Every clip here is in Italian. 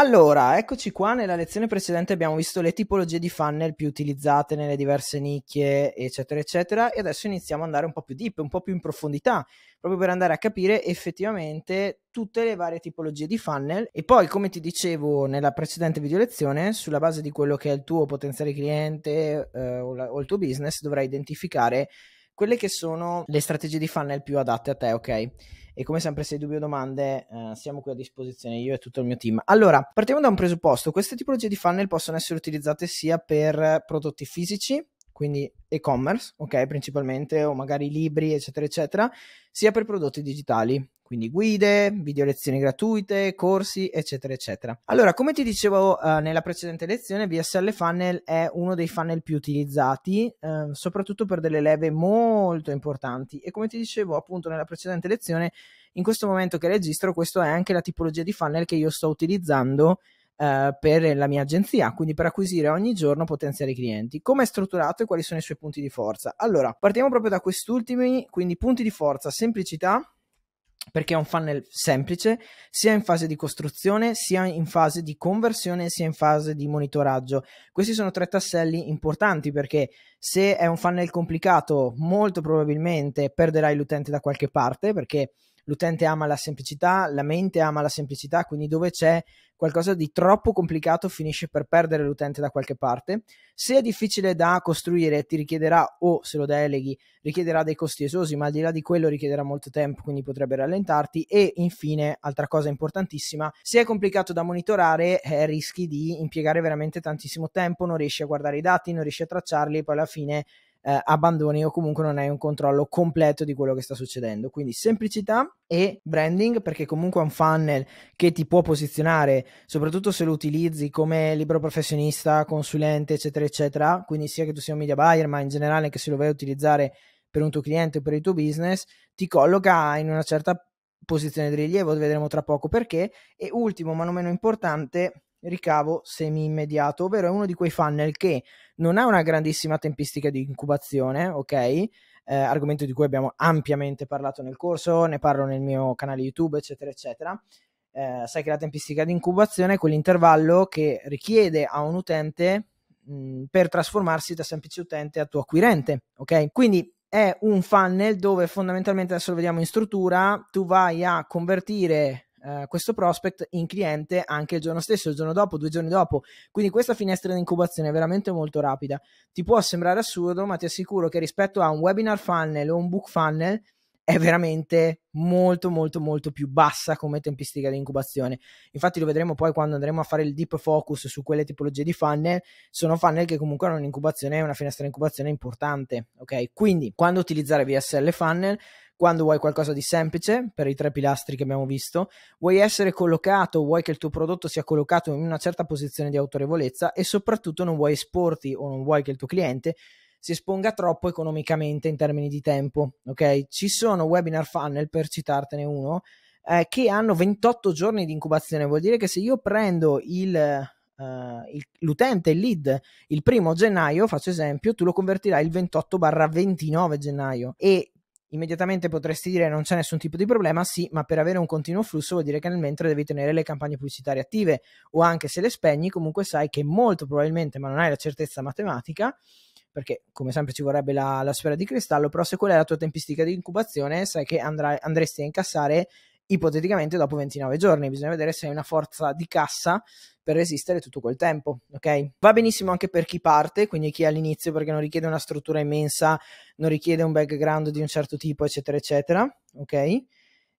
Allora, eccoci qua, nella lezione precedente abbiamo visto le tipologie di funnel più utilizzate nelle diverse nicchie, eccetera, eccetera, e adesso iniziamo ad andare un po' più deep, un po' più in profondità, proprio per andare a capire effettivamente tutte le varie tipologie di funnel e poi, come ti dicevo nella precedente video lezione, sulla base di quello che è il tuo potenziale cliente eh, o, la, o il tuo business, dovrai identificare quelle che sono le strategie di funnel più adatte a te, ok? E come sempre, se hai dubbi o domande, eh, siamo qui a disposizione, io e tutto il mio team. Allora, partiamo da un presupposto. Queste tipologie di funnel possono essere utilizzate sia per prodotti fisici, quindi e-commerce, ok, principalmente, o magari libri, eccetera, eccetera, sia per prodotti digitali, quindi guide, video lezioni gratuite, corsi, eccetera, eccetera. Allora, come ti dicevo eh, nella precedente lezione, VSL Funnel è uno dei funnel più utilizzati, eh, soprattutto per delle leve molto importanti e come ti dicevo appunto nella precedente lezione, in questo momento che registro, questa è anche la tipologia di funnel che io sto utilizzando eh, per la mia agenzia, quindi per acquisire ogni giorno potenziali clienti. Come è strutturato e quali sono i suoi punti di forza? Allora, partiamo proprio da quest'ultimi, quindi punti di forza, semplicità, perché è un funnel semplice, sia in fase di costruzione, sia in fase di conversione, sia in fase di monitoraggio. Questi sono tre tasselli importanti perché se è un funnel complicato, molto probabilmente perderai l'utente da qualche parte perché l'utente ama la semplicità, la mente ama la semplicità, quindi dove c'è qualcosa di troppo complicato finisce per perdere l'utente da qualche parte. Se è difficile da costruire, ti richiederà o se lo deleghi, richiederà dei costi esosi, ma al di là di quello richiederà molto tempo, quindi potrebbe rallentarti. E infine, altra cosa importantissima, se è complicato da monitorare, eh, rischi di impiegare veramente tantissimo tempo, non riesci a guardare i dati, non riesci a tracciarli, e poi alla fine eh, abbandoni o comunque non hai un controllo completo di quello che sta succedendo. Quindi semplicità e branding, perché comunque è un funnel che ti può posizionare, soprattutto se lo utilizzi come libro professionista, consulente, eccetera, eccetera. Quindi sia che tu sia un media buyer, ma in generale che se lo vai a utilizzare per un tuo cliente o per il tuo business, ti colloca in una certa posizione di rilievo, vedremo tra poco perché. E ultimo, ma non meno importante, ricavo semi-immediato, ovvero è uno di quei funnel che non ha una grandissima tempistica di incubazione, ok? Eh, argomento di cui abbiamo ampiamente parlato nel corso, ne parlo nel mio canale YouTube, eccetera, eccetera. Eh, sai che la tempistica di incubazione è quell'intervallo che richiede a un utente mm, per trasformarsi da semplice utente a tuo acquirente, ok? Quindi è un funnel dove fondamentalmente, adesso lo vediamo in struttura, tu vai a convertire eh, questo prospect in cliente anche il giorno stesso, il giorno dopo, due giorni dopo. Quindi questa finestra di incubazione è veramente molto rapida. Ti può sembrare assurdo, ma ti assicuro che rispetto a un webinar funnel o un book funnel è veramente molto molto molto più bassa come tempistica di incubazione. Infatti lo vedremo poi quando andremo a fare il deep focus su quelle tipologie di funnel, sono funnel che comunque hanno un'incubazione una finestra di incubazione importante, ok? Quindi, quando utilizzare VSL funnel quando vuoi qualcosa di semplice, per i tre pilastri che abbiamo visto, vuoi essere collocato, vuoi che il tuo prodotto sia collocato in una certa posizione di autorevolezza e soprattutto non vuoi esporti o non vuoi che il tuo cliente si esponga troppo economicamente in termini di tempo, ok? Ci sono webinar funnel, per citartene uno, eh, che hanno 28 giorni di incubazione, vuol dire che se io prendo il... Uh, il, l'utente, il lead, il primo gennaio, faccio esempio, tu lo convertirai il 28-29 gennaio e immediatamente potresti dire non c'è nessun tipo di problema, sì, ma per avere un continuo flusso vuol dire che nel mentre devi tenere le campagne pubblicitarie attive o anche se le spegni comunque sai che molto probabilmente, ma non hai la certezza matematica, perché come sempre ci vorrebbe la, la sfera di cristallo, però se qual è la tua tempistica di incubazione sai che andrai, andresti a incassare ipoteticamente dopo 29 giorni. Bisogna vedere se hai una forza di cassa per resistere tutto quel tempo. Ok? Va benissimo anche per chi parte, quindi chi è all'inizio perché non richiede una struttura immensa, non richiede un background di un certo tipo, eccetera, eccetera. Ok?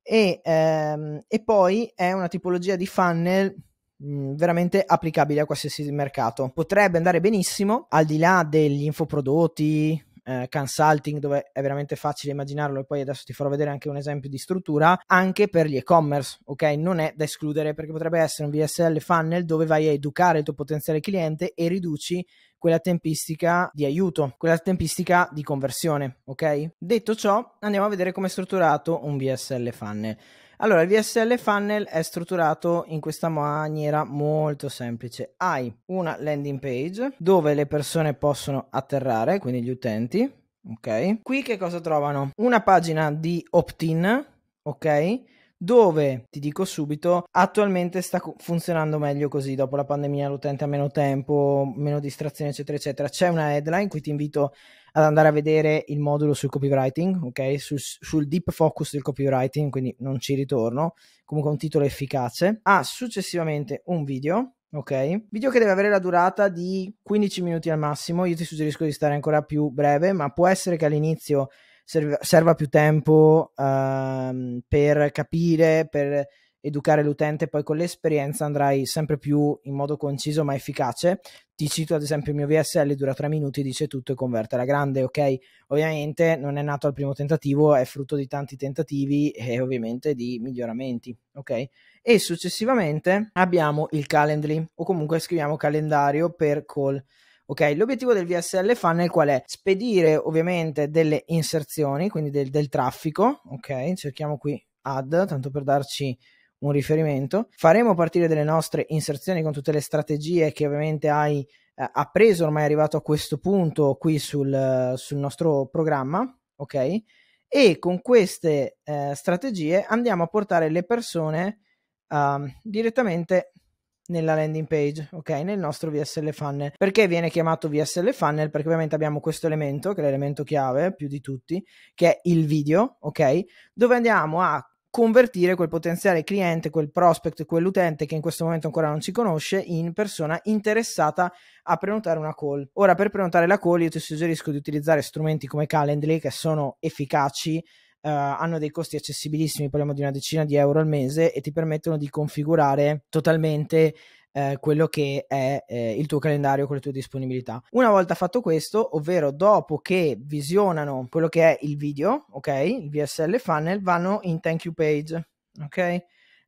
E, ehm, e poi è una tipologia di funnel mm, veramente applicabile a qualsiasi mercato. Potrebbe andare benissimo, al di là degli infoprodotti, eh, consulting dove è veramente facile immaginarlo e poi adesso ti farò vedere anche un esempio di struttura, anche per gli e-commerce, ok? Non è da escludere perché potrebbe essere un VSL funnel dove vai a educare il tuo potenziale cliente e riduci quella tempistica di aiuto, quella tempistica di conversione, ok? Detto ciò, andiamo a vedere come è strutturato un VSL funnel. Allora, il VSL Funnel è strutturato in questa maniera molto semplice. Hai una landing page dove le persone possono atterrare, quindi gli utenti, ok? Qui che cosa trovano? Una pagina di opt-in, ok? dove ti dico subito attualmente sta funzionando meglio così dopo la pandemia l'utente ha meno tempo meno distrazione eccetera eccetera c'è una headline qui ti invito ad andare a vedere il modulo sul copywriting ok sul, sul deep focus del copywriting quindi non ci ritorno comunque un titolo efficace ha ah, successivamente un video ok? Video che deve avere la durata di 15 minuti al massimo, io ti suggerisco di stare ancora più breve, ma può essere che all'inizio serve, serva più tempo uh, per capire, per educare l'utente, poi con l'esperienza andrai sempre più in modo conciso ma efficace. Ti cito ad esempio il mio VSL, dura tre minuti, dice tutto e converte alla grande, ok? Ovviamente non è nato al primo tentativo, è frutto di tanti tentativi e ovviamente di miglioramenti, ok? E successivamente abbiamo il Calendly o comunque scriviamo calendario per call Ok, l'obiettivo del VSL funnel qual è? Spedire ovviamente delle inserzioni, quindi del, del traffico, ok? Cerchiamo qui ad, tanto per darci un riferimento. Faremo partire delle nostre inserzioni con tutte le strategie che ovviamente hai eh, appreso, ormai è arrivato a questo punto qui sul, sul nostro programma, ok? E con queste eh, strategie andiamo a portare le persone eh, direttamente nella landing page, ok? Nel nostro VSL funnel. Perché viene chiamato VSL funnel? Perché ovviamente abbiamo questo elemento, che è l'elemento chiave più di tutti, che è il video, ok? Dove andiamo a convertire quel potenziale cliente, quel prospect, quell'utente che in questo momento ancora non ci conosce in persona interessata a prenotare una call. Ora per prenotare la call io ti suggerisco di utilizzare strumenti come Calendly che sono efficaci eh, hanno dei costi accessibilissimi, parliamo di una decina di euro al mese e ti permettono di configurare totalmente eh, quello che è eh, il tuo calendario con le tue disponibilità. Una volta fatto questo, ovvero dopo che visionano quello che è il video, ok, il VSL funnel, vanno in thank you page, ok?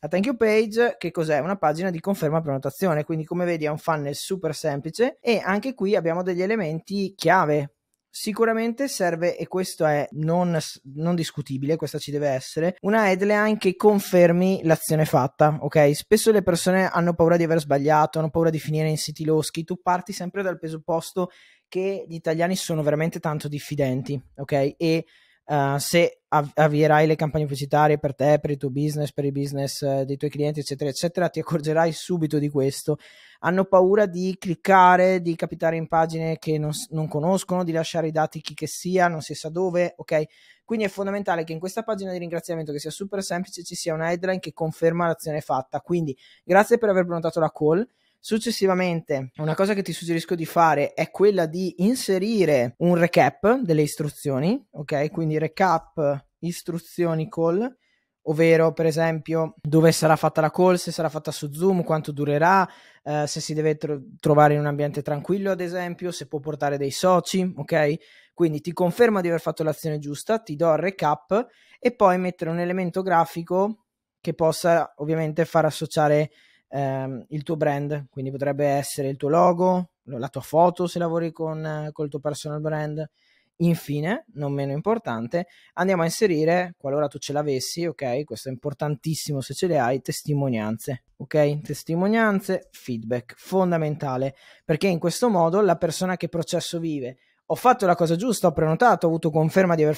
La thank you page, che cos'è? Una pagina di conferma prenotazione, quindi come vedi è un funnel super semplice e anche qui abbiamo degli elementi chiave, Sicuramente serve, e questo è non, non, discutibile, questa ci deve essere, una headline che confermi l'azione fatta, ok? Spesso le persone hanno paura di aver sbagliato, hanno paura di finire in siti loschi, tu parti sempre dal presupposto che gli italiani sono veramente tanto diffidenti, ok? E eh, se av- avvierai le campagne pubblicitarie per te, per il tuo business, per il business uh, dei tuoi clienti, eccetera, eccetera, ti accorgerai subito di questo. Hanno paura di cliccare, di capitare in pagine che non, non conoscono, di lasciare i dati chi che sia, non si sa dove, ok? Quindi è fondamentale che in questa pagina di ringraziamento, che sia super semplice, ci sia una headline che conferma l'azione fatta. Quindi grazie per aver prenotato la call Successivamente, una cosa che ti suggerisco di fare è quella di inserire un recap delle istruzioni, ok? Quindi recap istruzioni call ovvero per esempio dove sarà fatta la call, se sarà fatta su Zoom, quanto durerà, eh, se si deve tro- trovare in un ambiente tranquillo ad esempio, se può portare dei soci, ok? Quindi ti conferma di aver fatto l'azione giusta, ti do il recap e poi mettere un elemento grafico che possa ovviamente far associare ehm, il tuo brand, quindi potrebbe essere il tuo logo, la tua foto se lavori con il eh, tuo personal brand. Infine, non meno importante, andiamo a inserire, qualora tu ce l'avessi, ok? Questo è importantissimo se ce le hai, testimonianze, ok? Testimonianze, feedback, fondamentale, perché in questo modo la persona che processo vive ho fatto la cosa giusta, ho prenotato, ho avuto conferma di aver,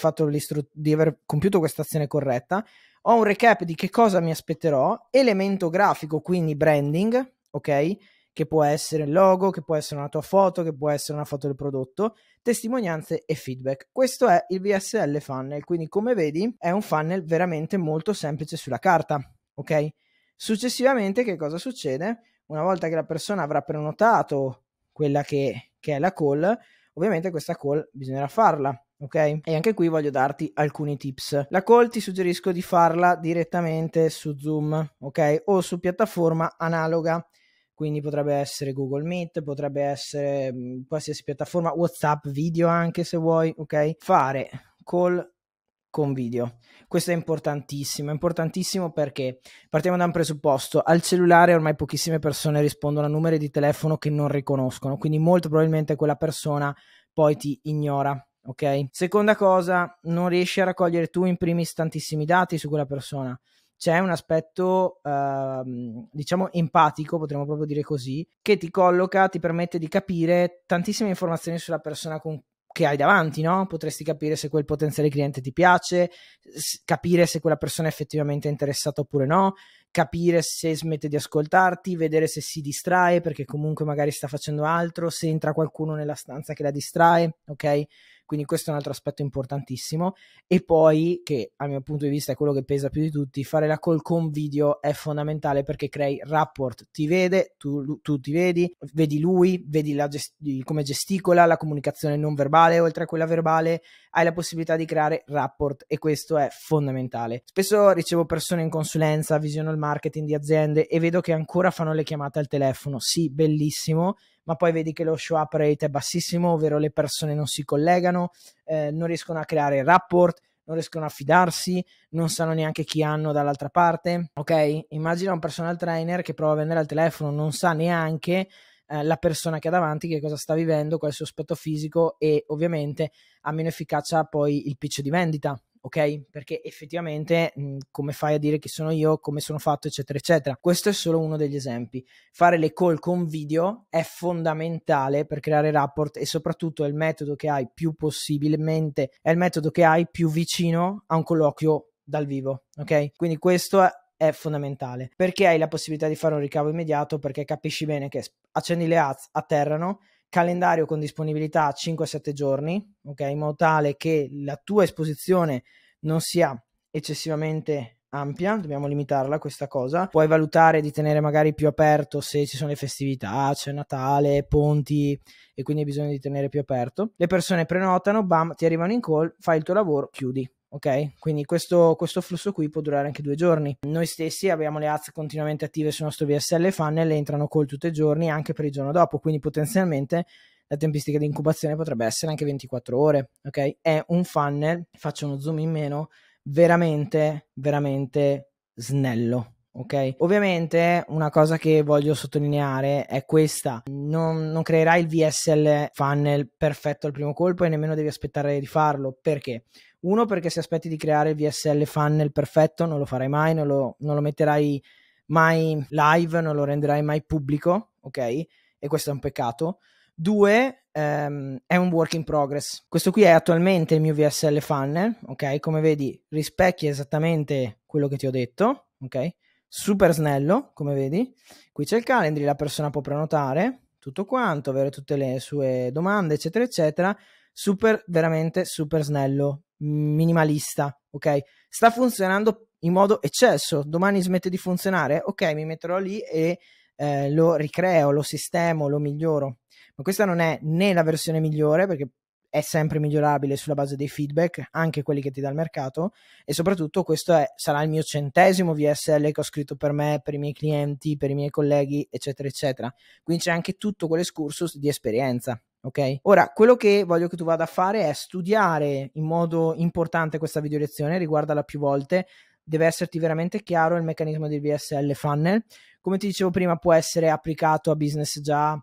di aver compiuto questa azione corretta, ho un recap di che cosa mi aspetterò, elemento grafico, quindi branding, ok? Che può essere il logo, che può essere una tua foto, che può essere una foto del prodotto, testimonianze e feedback. Questo è il VSL funnel, quindi come vedi è un funnel veramente molto semplice sulla carta, ok? Successivamente che cosa succede? Una volta che la persona avrà prenotato quella che, che è la call, Ovviamente questa call bisognerà farla, ok? E anche qui voglio darti alcuni tips. La call ti suggerisco di farla direttamente su Zoom, ok? O su piattaforma analoga. Quindi potrebbe essere Google Meet, potrebbe essere mm, qualsiasi piattaforma, WhatsApp, video anche se vuoi, ok? Fare call con video. Questo è importantissimo, importantissimo perché partiamo da un presupposto, al cellulare ormai pochissime persone rispondono a numeri di telefono che non riconoscono, quindi molto probabilmente quella persona poi ti ignora. Ok? Seconda cosa, non riesci a raccogliere tu in primis tantissimi dati su quella persona. C'è un aspetto, eh, diciamo, empatico, potremmo proprio dire così, che ti colloca, ti permette di capire tantissime informazioni sulla persona con che hai davanti, no? Potresti capire se quel potenziale cliente ti piace, capire se quella persona è effettivamente interessata oppure no, capire se smette di ascoltarti, vedere se si distrae perché comunque magari sta facendo altro, se entra qualcuno nella stanza che la distrae, ok? Quindi questo è un altro aspetto importantissimo. E poi, che a mio punto di vista è quello che pesa più di tutti, fare la call con video è fondamentale perché crei rapport, ti vede, tu, tu ti vedi, vedi lui, vedi gest- come gesticola, la comunicazione non verbale oltre a quella verbale, hai la possibilità di creare rapport e questo è fondamentale. Spesso ricevo persone in consulenza, visiono il marketing di aziende e vedo che ancora fanno le chiamate al telefono. Sì, bellissimo ma poi vedi che lo show up rate è bassissimo, ovvero le persone non si collegano, eh, non riescono a creare rapport, non riescono a fidarsi, non sanno neanche chi hanno dall'altra parte. Ok, immagina un personal trainer che prova a vendere al telefono, non sa neanche eh, la persona che ha davanti che cosa sta vivendo, qual è il suo aspetto fisico e ovviamente ha meno efficacia poi il pitch di vendita ok? Perché effettivamente mh, mhmm, come fai a dire chi sono io, come sono fatto, eccetera, eccetera. Questo è solo uno degli esempi. Fare le call con video è fondamentale per creare rapport e soprattutto è il metodo che hai più possibilmente, è il metodo che hai più vicino a un colloquio dal vivo, ok? Quindi questo è fondamentale perché hai la possibilità di fare un ricavo immediato perché capisci bene che accendi le ads, atterrano, calendario con disponibilità 5-7 giorni, ok? in modo tale che la tua esposizione non sia eccessivamente ampia, dobbiamo limitarla questa cosa. Puoi valutare di tenere magari più aperto se ci sono le festività, c'è Natale, ponti e quindi hai bisogno di tenere più aperto. Le persone prenotano, bam, ti arrivano in call, fai il tuo lavoro, chiudi. Ok, quindi questo, questo, flusso qui può durare anche due giorni. Noi stessi abbiamo le ads continuamente attive sul nostro VSL funnel e entrano call tutti i giorni anche per il giorno dopo, quindi potenzialmente la tempistica di incubazione potrebbe essere anche 24 ore. Ok, è un funnel, faccio uno zoom in meno, veramente, veramente snello. Ok, ovviamente una cosa che voglio sottolineare è questa: non, non creerai il VSL funnel perfetto al primo colpo e nemmeno devi aspettare di farlo perché uno perché se aspetti di creare il VSL funnel perfetto non lo farai mai, non lo, non lo metterai mai live, non lo renderai mai pubblico, ok? E questo è un peccato. Due, ehm, è un work in progress. Questo qui è attualmente il mio VSL funnel, ok? Come vedi rispecchia esattamente quello che ti ho detto, ok? Super snello, come vedi. Qui c'è il calendar, la persona può prenotare tutto quanto, avere tutte le sue domande, eccetera, eccetera. Super, veramente super snello minimalista, ok? Sta funzionando in modo eccesso, domani smette di funzionare, ok, mi metterò lì e eh, lo ricreo, lo sistemo, lo miglioro. Ma questa non è né la versione migliore, perché è sempre migliorabile sulla base dei feedback, anche quelli che ti dà il mercato, e soprattutto questo è, sarà il mio centesimo VSL che ho scritto per me, per i miei clienti, per i miei colleghi, eccetera, eccetera. Quindi c'è anche tutto quell'escursus di esperienza. Ok? Ora, quello che voglio che tu vada a fare è studiare in modo importante questa video lezione, riguardala più volte, deve esserti veramente chiaro il meccanismo del VSL funnel. Come ti dicevo prima, può essere applicato a business già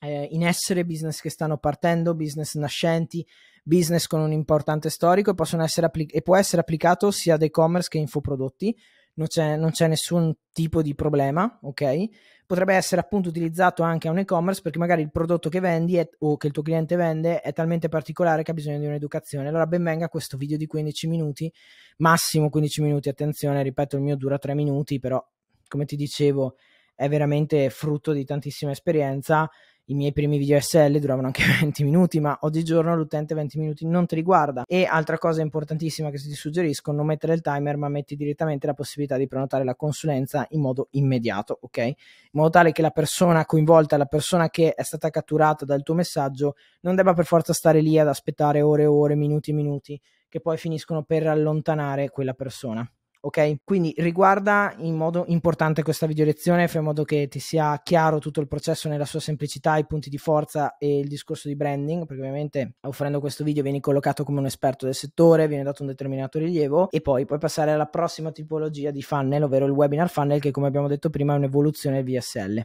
eh, in essere, business che stanno partendo, business nascenti, business con un importante storico e, essere appli- e può essere applicato sia ad e-commerce che infoprodotti non c'è, non c'è nessun tipo di problema, ok? Potrebbe essere appunto utilizzato anche a un e-commerce perché magari il prodotto che vendi è, o che il tuo cliente vende è talmente particolare che ha bisogno di un'educazione. Allora benvenga questo video di 15 minuti, massimo 15 minuti, attenzione, ripeto il mio dura 3 minuti, però come ti dicevo è veramente frutto di tantissima esperienza i miei primi video SL duravano anche 20 minuti, ma oggigiorno l'utente 20 minuti non ti riguarda. E altra cosa importantissima che ti suggerisco, non mettere il timer, ma metti direttamente la possibilità di prenotare la consulenza in modo immediato, ok? In modo tale che la persona coinvolta, la persona che è stata catturata dal tuo messaggio, non debba per forza stare lì ad aspettare ore e ore, minuti e minuti, che poi finiscono per allontanare quella persona ok? Quindi riguarda in modo importante questa video lezione, fai in modo che ti sia chiaro tutto il processo nella sua semplicità, i punti di forza e il discorso di branding, perché ovviamente offrendo questo video vieni collocato come un esperto del settore, viene dato un determinato rilievo e poi puoi passare alla prossima tipologia di funnel, ovvero il webinar funnel che come abbiamo detto prima è un'evoluzione VSL.